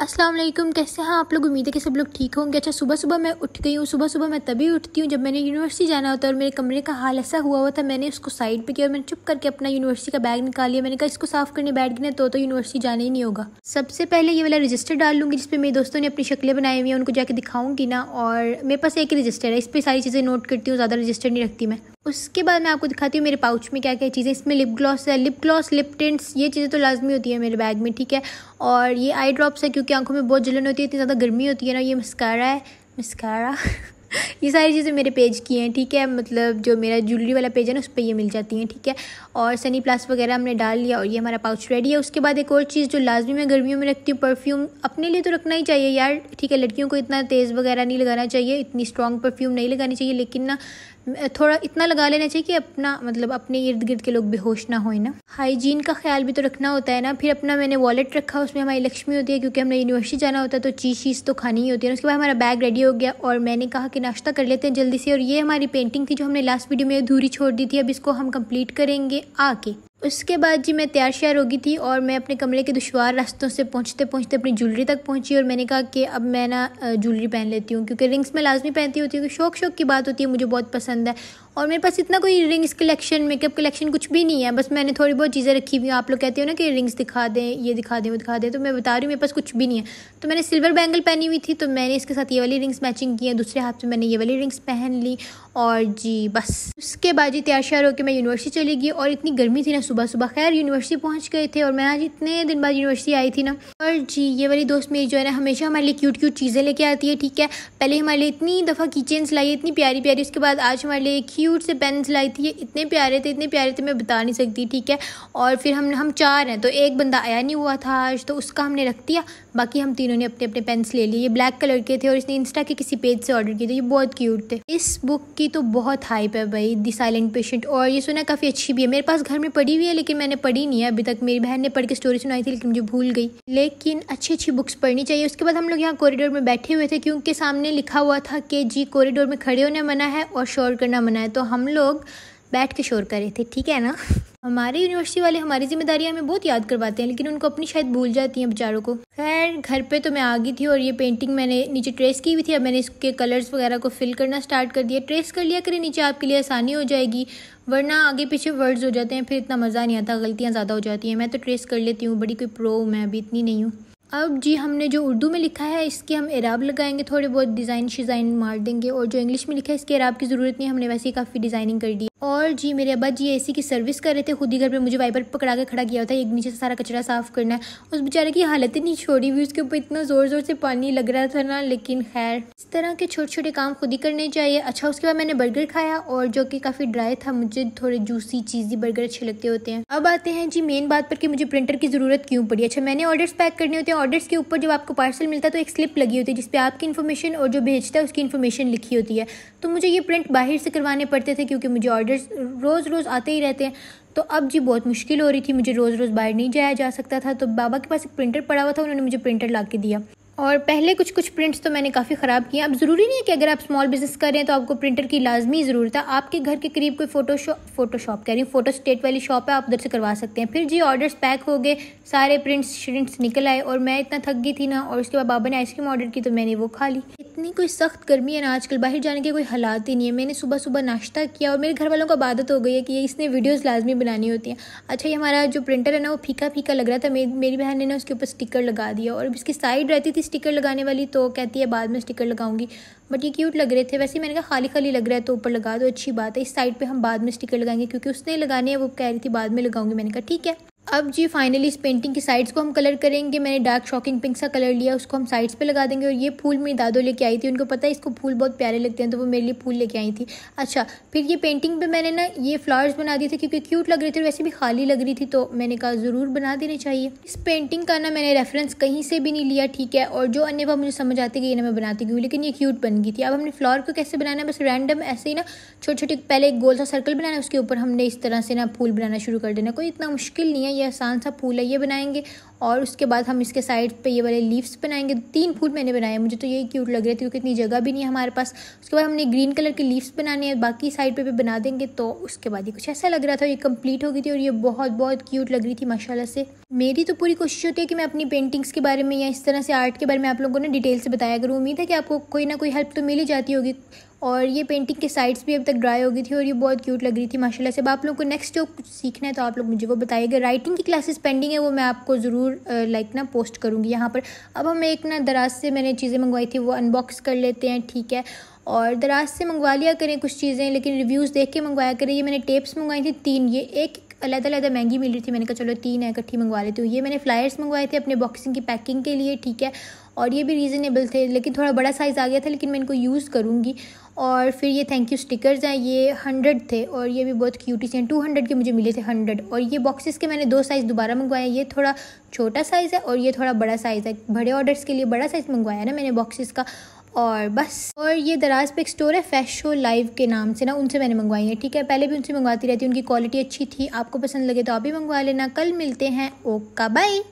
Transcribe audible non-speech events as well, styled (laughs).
अस्सलाम वालेकुम कैसे हैं हाँ, आप लोग उम्मीद है कि सब लोग ठीक होंगे अच्छा सुबह सुबह मैं उठ गई हूँ सुबह सुबह मैं तभी उठती हूँ जब मैंने यूनिवर्सिटी जाना होता है और मेरे कमरे का हाल ऐसा हुआ हुआ था मैंने उसको साइड पे किया और मैंने चुप करके अपना यूनिवर्सिटी का बैग निकाल लिया मैंने कहा इसको साफ करने बैठ गए तो, तो यूनिवर्सिटी जाना ही नहीं होगा सबसे पहले ये वाला रजिस्टर डाल लूँगी जिसपे मेरे दोस्तों ने अपनी शक्लें बनाई हुई हैं उनको जाकर दिखाऊंगी ना और मेरे पास एक रजिस्टर है इस पर सारी चीज़ें नोट करती हूँ ज़्यादा रजिस्टर नहीं रखती मैं उसके बाद मैं आपको दिखाती हूँ मेरे पाउच में क्या क्या चीज़ें इसमें लिप ग्लॉस है लिप ग्लॉस लिप टिंट्स ये चीज़ें तो लाजमी होती है मेरे बैग में ठीक है और ये आई ड्रॉप्स है क्योंकि आंखों में बहुत जलन होती है इतनी ज़्यादा गर्मी होती है ना ये मस्कारा है मस्कारा (laughs) (laughs) ये सारी चीज़ें मेरे पेज की हैं ठीक है मतलब जो मेरा ज्वेलरी वाला पेज है ना उस पर ये मिल जाती हैं ठीक है और सनी प्लास वगैरह हमने डाल लिया और ये हमारा पाउच रेडी है उसके बाद एक और चीज़ जो लाजमी मैं गर्मियों में रखती हूँ परफ्यूम अपने लिए तो रखना ही चाहिए यार ठीक है लड़कियों को इतना तेज़ वगैरह नहीं लगाना चाहिए इतनी स्ट्रॉन्ग परफ्यूम नहीं लगानी चाहिए लेकिन ना थोड़ा इतना लगा लेना चाहिए कि अपना मतलब अपने इर्द गिर्द के लोग बेहोश ना होए ना हाइजीन का ख्याल भी तो रखना होता है ना फिर अपना मैंने वॉलेट रखा उसमें हमारी लक्ष्मी होती है क्योंकि हमने यूनिवर्सिटी जाना होता है तो चीज शीज तो खानी ही होती है उसके बाद हमारा बैग रेडी हो गया और मैंने कहा कि नाश्ता कर लेते हैं जल्दी से और ये हमारी पेंटिंग थी जो हमने लास्ट वीडियो में अधूरी छोड़ दी थी अब इसको हम कंप्लीट करेंगे आके उसके बाद जी मैं तैयार श्यार हो गई थी और मैं अपने कमरे के दुशवार रास्तों से पहुँचते पहुँचते अपनी ज्वेलरी तक पहुँची और मैंने कहा कि अब मैं ना ज्वेलरी पहन लेती हूँ क्योंकि रिंग्स मैं लाजमी पहनती होती हूं क्योंकि शौक शौक की बात होती है मुझे बहुत पसंद है और मेरे पास इतना कोई रिंग्स कलेक्शन मेकअप कलेक्शन कुछ भी नहीं है बस मैंने थोड़ी बहुत चीज़ें रखी हुई आप लोग कहते हो ना कि रिंग्स दिखा दें ये दिखा दें वो दिखा दें तो मैं बता रही हूँ मेरे पास कुछ भी नहीं है तो मैंने सिल्वर बैंगल पहनी हुई थी तो मैंने इसके साथ ये वाली रिंग्स मैचिंग की है दूसरे हाथ से मैंने ये वाली रिंग्स पहन ली और जी बस उसके बाद जी तैयार श्यार होकर मैं यूनिवर्सिटी चली गई और इतनी गर्मी थी ना सुबह सुबह खैर यूनिवर्सिटी पहुंच गए थे और मैं आज इतने दिन बाद यूनिवर्सिटी आई थी ना और जी ये वाली दोस्त मेरी जो है ना हमेशा हमारे लिए क्यूट क्यूट चीज़ें लेके आती है ठीक है पहले हमारे लिए इतनी दफ़ा किचन्स लाई इतनी प्यारी प्यारी उसके बाद आज हमारे लिए क्यूट से पेन्स लाई थी इतने प्यारे थे इतने प्यारे थे मैं बता नहीं सकती ठीक है और फिर हम हम चार हैं तो एक बंदा आया नहीं हुआ था आज तो उसका हमने रख दिया बाकी हम तीनों ने अपने अपने पेन्स ले लिए ये ब्लैक कलर के थे और इसने इंस्टा के किसी पेज से ऑर्डर किए थे ये बहुत क्यूट थे इस बुक की तो बहुत हाइप है भाई दी साइलेंट पेशेंट और ये सुना काफ़ी अच्छी भी है मेरे पास घर में पढ़ी हुई है लेकिन मैंने पढ़ी नहीं है अभी तक मेरी बहन ने पढ़ के स्टोरी सुनाई थी लेकिन मुझे भूल गई लेकिन अच्छी अच्छी बुक्स पढ़नी चाहिए उसके बाद हम लोग यहाँ कॉरिडोर में बैठे हुए थे क्योंकि सामने लिखा हुआ था कि जी कॉरिडोर में खड़े होने मना है और शोर करना मना है तो हम लोग बैठ के शोर कर रहे थे ठीक है ना हमारे यूनिवर्सिटी वाले हमारी जिम्मेदारियाँ हमें बहुत याद करवाते हैं लेकिन उनको अपनी शायद भूल जाती हैं बेचारों को खैर घर पे तो मैं आ गई थी और ये पेंटिंग मैंने नीचे ट्रेस की हुई थी अब मैंने इसके कलर्स वगैरह को फिल करना स्टार्ट कर दिया ट्रेस कर लिया करें नीचे आपके लिए आसानी हो जाएगी वरना आगे पीछे वर्ड्स हो जाते हैं फिर इतना मज़ा नहीं आता गलतियाँ ज़्यादा हो जाती हैं मैं तो ट्रेस कर लेती हूँ बड़ी कोई प्रो मैं अभी इतनी नहीं हूँ अब जी हमने जो उर्दू में लिखा है इसके हम एराब लगाएंगे थोड़े बहुत डिज़ाइन शिज़ाइन मार देंगे और जो इंग्लिश में लिखा है इसके एराब की ज़रूरत नहीं हमने वैसे ही काफ़ी डिज़ाइनिंग कर दी और जी मेरे अब्बा जी एसी की सर्विस कर रहे थे खुद ही घर पे मुझे वाइपर पकड़ा के खड़ा किया था एक नीचे से सारा कचरा साफ़ करना है उस बेचारे की हालत ही नहीं छोड़ी हुई उसके ऊपर इतना ज़ोर ज़ोर से पानी लग रहा था ना लेकिन खैर इस तरह के छोटे छोटे काम खुद ही करने चाहिए अच्छा उसके बाद मैंने बर्गर खाया और जो कि काफ़ी ड्राई था मुझे थोड़े जूसी चीज़ी बर्गर अच्छे लगते होते हैं अब आते हैं जी मेन बात पर कि मुझे प्रिंटर की ज़रूरत क्यों पड़ी अच्छा मैंने ऑर्डर्स पैक करने होते हैं ऑर्डर्स के ऊपर जब आपको पार्सल मिलता है तो एक स्लिप लगी होती है जिसपे आपकी इन्फॉर्मेशन और जो भेजता है उसकी इन्फॉर्मेशन लिखी होती है तो मुझे ये प्रिंट बाहर से करवाने पड़ते थे क्योंकि मुझे ऑर्डर्स रोज़ रोज़ आते ही रहते हैं तो अब जी बहुत मुश्किल हो रही थी मुझे रोज़ रोज़ बाहर नहीं जाया जा सकता था तो बाबा के पास एक प्रिंटर पड़ा हुआ था उन्होंने मुझे प्रिंटर ला के दिया और पहले कुछ कुछ प्रिंट्स तो मैंने काफ़ी ख़राब किए अब ज़रूरी नहीं है कि अगर आप स्मॉल बिज़नेस कर रहे हैं तो आपको प्रिंटर की लाजमी ज़रूरत है आपके घर के करीब कोई फ़ोटो शॉप फोटो शॉप कह रही हूँ फ़ोटो स्टेट वाली शॉप है आप उधर से करवा सकते हैं फिर जी ऑर्डर्स पैक हो गए सारे प्रिंट्स श्रिंट्स निकल आए और मैं इतना थक गई थी ना और उसके बाद बाबा ने आइसक्रीम ऑर्डर की तो मैंने वो खा ली इतनी कोई सख्त गर्मी है ना आजकल बाहर जाने के कोई हालात ही नहीं है मैंने सुबह सुबह नाश्ता किया और मेरे घर वालों को आदत तो हो गई है कि इसने वीडियोज़ लाजमी बनानी होती हैं अच्छा ये हमारा जो प्रिंटर है ना वो फीका फीका लग रहा था मे, मेरी बहन ने ना उसके ऊपर स्टिकर लगा दिया और इसकी साइड रहती थी स्टिकर लगाने वाली तो कहती है बाद में स्टिकर लगाऊंगी बट ये क्यूट लग रहे थे वैसे मैंने कहा खाली खाली लग रहा है तो ऊपर लगा दो अच्छी बात है इस साइड पर हम बाद में स्टिकर लगाएंगे क्योंकि उसने लगाने हैं वो कह रही थी बाद में लगाऊंगी मैंने कहा ठीक है अब जी फाइनली इस पेंटिंग की साइड्स को हम कलर करेंगे मैंने डार्क शॉकिंग पिंक सा कलर लिया उसको हम साइड्स पे लगा देंगे और ये फूल मेरी दादो लेके आई थी उनको पता है इसको फूल बहुत प्यारे लगते हैं तो वो मेरे लिए फूल लेके आई थी अच्छा फिर ये पेंटिंग पे मैंने ना ये फ्लावर्स बना दिए थे क्योंकि क्यूट लग रहे थे वैसे भी खाली लग रही थी तो मैंने कहा ज़रूर बना देने चाहिए इस पेंटिंग का ना मैंने रेफरेंस कहीं से भी नहीं लिया ठीक है और जो अन्य मुझे समझ आती गई ना मैं बनाती गई लेकिन ये क्यूट बन गई थी अब हमने फ्लावर को कैसे बनाना है बस रैंडम ऐसे ही ना छोटे छोटे पहले एक गोल सा सर्कल बनाना उसके ऊपर हमने इस तरह से ना फूल बनाना शुरू कर देना कोई इतना मुश्किल नहीं है ये आसान सा फूल है ये बनाएंगे और उसके बाद हम इसके साइड पे ये वाले लीव्स बनाएंगे तीन फूल मैंने बनाए मुझे तो यही क्यूट लग रहे थे क्योंकि इतनी जगह भी नहीं है हमारे पास उसके बाद हमने ग्रीन कलर के लीव्स बनाने हैं बाकी साइड पे भी बना देंगे तो उसके बाद ये कुछ ऐसा लग रहा था ये कंप्लीट हो गई थी और ये बहुत बहुत क्यूट लग रही थी माशाला से मेरी तो पूरी कोशिश होती है कि मैं अपनी पेंटिंग्स के बारे में या इस तरह से आर्ट के बारे में आप लोगों ने डिटेल से बताया करूँ उम्मीद है कि आपको कोई ना कोई हेल्प तो मिली जाती होगी और ये पेंटिंग के साइड्स भी अब तक ड्राई हो गई थी और ये बहुत क्यूट लग रही थी माशाल्लाह से अब आप लोग को नेक्स्ट जो कुछ सीखना है तो आप लोग मुझे वो बताइएगा राइटिंग की क्लासेस पेंडिंग है वो मैं आपको ज़रूर लाइक ना पोस्ट करूँगी यहाँ पर अब हम एक ना दराज से मैंने चीज़ें मंगवाई थी वो अनबॉक्स कर लेते हैं ठीक है और दराज से मंगवा लिया करें कुछ चीज़ें लेकिन रिव्यूज़ देख के मंगवाया करें ये मैंने टेप्स मंगवाई थी तीन ये एक अलग अलग महंगी मिल रही थी मैंने कहा चलो तीन है इकट्ठी मंगवा लेती हूँ ये मैंने फ्लायर्स मंगवाए थे अपने बॉक्सिंग की पैकिंग के लिए ठीक है और ये भी रीज़नेबल थे लेकिन थोड़ा बड़ा साइज़ आ गया था लेकिन मैं इनको यूज़ करूँगी और फिर ये थैंक यू स्टिकर्स हैं ये हंड्रेड थे और ये भी बहुत क्यूटी से हैं टू हंड्रेड के मुझे मिले थे हंड्रेड और ये बॉक्सेस के मैंने दो साइज़ दोबारा मंगवाए ये थोड़ा छोटा साइज़ है और ये थोड़ा बड़ा साइज़ है बड़े ऑर्डर्स के लिए बड़ा साइज़ मंगवाया ना मैंने बॉक्सेस का और बस और ये दराज पे एक स्टोर है फैशो लाइव के नाम से ना उनसे मैंने मंगवाई है ठीक है पहले भी उनसे मंगवाती रहती उनकी क्वालिटी अच्छी थी आपको पसंद लगे तो आप भी मंगवा लेना कल मिलते हैं ओका बाय